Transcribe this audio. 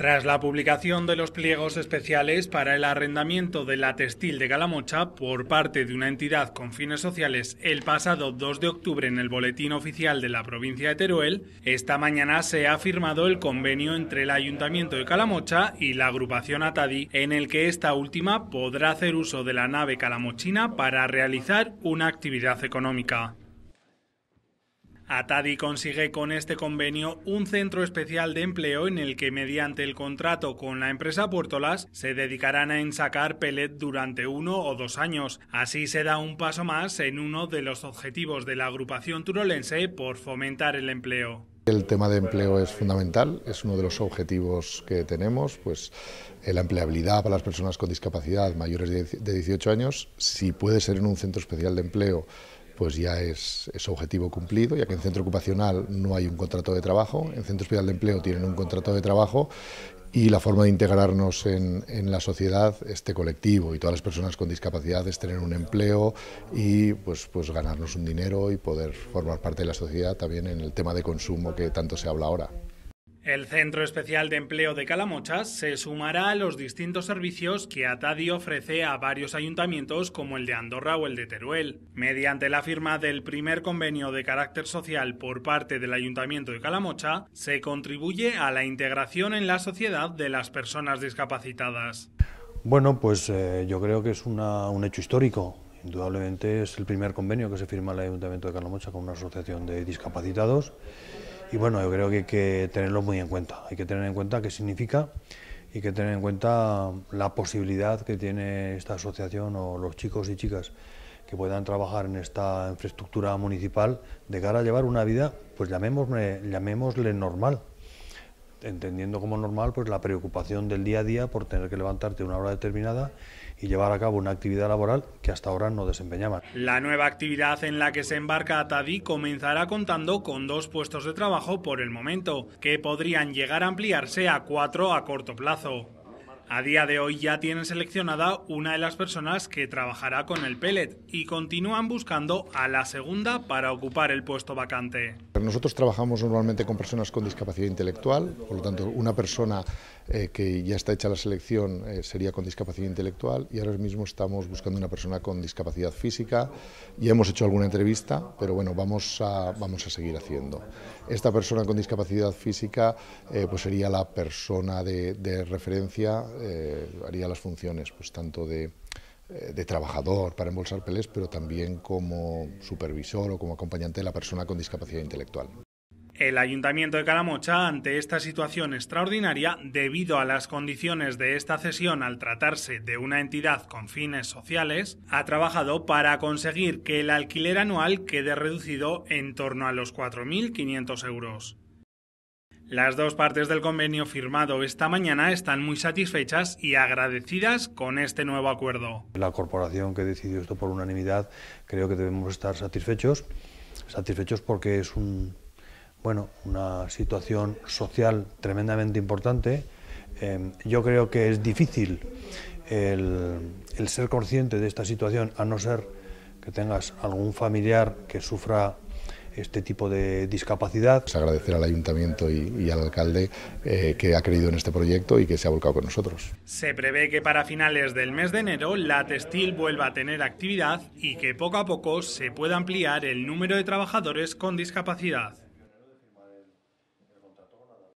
Tras la publicación de los pliegos especiales para el arrendamiento de la textil de Calamocha por parte de una entidad con fines sociales el pasado 2 de octubre en el Boletín Oficial de la provincia de Teruel, esta mañana se ha firmado el convenio entre el Ayuntamiento de Calamocha y la agrupación Atadi, en el que esta última podrá hacer uso de la nave calamochina para realizar una actividad económica. Atadi consigue con este convenio un centro especial de empleo en el que mediante el contrato con la empresa Puertolas se dedicarán a ensacar Pelet durante uno o dos años. Así se da un paso más en uno de los objetivos de la agrupación turolense por fomentar el empleo. El tema de empleo es fundamental, es uno de los objetivos que tenemos, pues eh, la empleabilidad para las personas con discapacidad mayores de 18 años, si puede ser en un centro especial de empleo pues ya es, objetivo cumplido, ya que en centro ocupacional no hay un contrato de trabajo, en centro hospital de empleo tienen un contrato de trabajo y la forma de integrarnos en, la sociedad, este colectivo y todas las personas con discapacidad es tener un empleo y pues, pues ganarnos un dinero y poder formar parte de la sociedad también en el tema de consumo que tanto se habla ahora. El Centro Especial de Empleo de Calamocha se sumará a los distintos servicios que Atadi ofrece a varios ayuntamientos como el de Andorra o el de Teruel. Mediante la firma del primer convenio de carácter social por parte del Ayuntamiento de Calamocha, se contribuye a la integración en la sociedad de las personas discapacitadas. Bueno, pues eh, yo creo que es un hecho histórico. Indudablemente es el primer convenio que se firma el Ayuntamiento de Calamocha con una asociación de discapacitados. Y bueno, yo creo que hay que tenerlo muy en cuenta. Hay que tener en cuenta qué significa y que tener en cuenta la posibilidad que tiene esta asociación o los chicos y chicas que puedan trabajar en esta infraestructura municipal de cara a llevar una vida, pues llamémosle, llamémosle normal, entendiendo como normal pues la preocupación del día a día por tener que levantarte a una hora determinada y llevar a cabo una actividad laboral que hasta ahora no desempeñaban. La nueva actividad en la que se embarca Atadí comenzará contando con dos puestos de trabajo por el momento, que podrían llegar a ampliarse a cuatro a corto plazo. A día de hoy ya tienen seleccionada una de las personas que trabajará con el pellet y continúan buscando a la segunda para ocupar el puesto vacante. Nosotros trabajamos normalmente con personas con discapacidad intelectual, por lo tanto una persona eh, que ya está hecha la selección eh, sería con discapacidad intelectual y ahora mismo estamos buscando una persona con discapacidad física. Ya hemos hecho alguna entrevista, pero bueno, vamos a, vamos a seguir haciendo. Esta persona con discapacidad física eh, pues sería la persona de, de referencia eh, haría las funciones pues, tanto de, eh, de trabajador para embolsar pelés, pero también como supervisor o como acompañante de la persona con discapacidad intelectual. El Ayuntamiento de Calamocha, ante esta situación extraordinaria, debido a las condiciones de esta cesión al tratarse de una entidad con fines sociales, ha trabajado para conseguir que el alquiler anual quede reducido en torno a los 4.500 euros. Las dos partes del convenio firmado esta mañana están muy satisfechas y agradecidas con este nuevo acuerdo. La corporación que decidió esto por unanimidad creo que debemos estar satisfechos, satisfechos porque es un, bueno, una situación social tremendamente importante. Em, yo creo que es difícil el, el, ser consciente de esta situación, a no ser que tengas algún familiar que sufra este tipo de discapacidad. Pues agradecer al ayuntamiento y, al alcalde eh, que ha creído en este proyecto y que se ha volcado con nosotros. Se prevé que para finales del mes de enero la textil vuelva a tener actividad y que poco a poco se pueda ampliar el número de trabajadores con discapacidad.